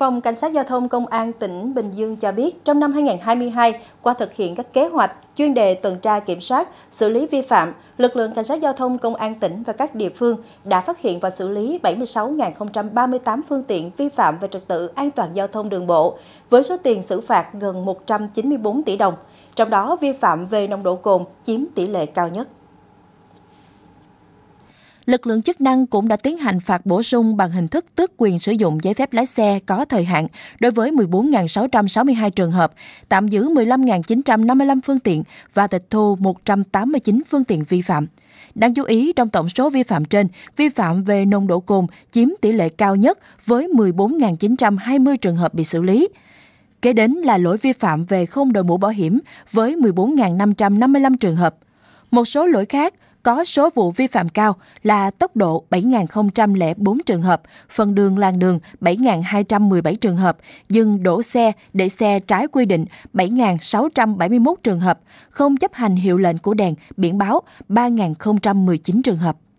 Phòng Cảnh sát Giao thông Công an tỉnh Bình Dương cho biết, trong năm 2022, qua thực hiện các kế hoạch, chuyên đề tuần tra kiểm soát, xử lý vi phạm, lực lượng Cảnh sát Giao thông Công an tỉnh và các địa phương đã phát hiện và xử lý 76.038 phương tiện vi phạm về trật tự an toàn giao thông đường bộ, với số tiền xử phạt gần 194 tỷ đồng. Trong đó, vi phạm về nồng độ cồn chiếm tỷ lệ cao nhất lực lượng chức năng cũng đã tiến hành phạt bổ sung bằng hình thức tước quyền sử dụng giấy phép lái xe có thời hạn đối với 14.662 trường hợp, tạm giữ 15.955 phương tiện và tịch thu 189 phương tiện vi phạm. Đáng chú ý, trong tổng số vi phạm trên, vi phạm về nồng độ cồn chiếm tỷ lệ cao nhất với 14.920 trường hợp bị xử lý. Kế đến là lỗi vi phạm về không đội mũ bảo hiểm với 14.555 trường hợp. Một số lỗi khác có số vụ vi phạm cao là tốc độ 7.004 trường hợp, phần đường làng đường 7.217 trường hợp, dừng đổ xe để xe trái quy định 7.671 trường hợp, không chấp hành hiệu lệnh của đèn, biển báo 3.019 trường hợp.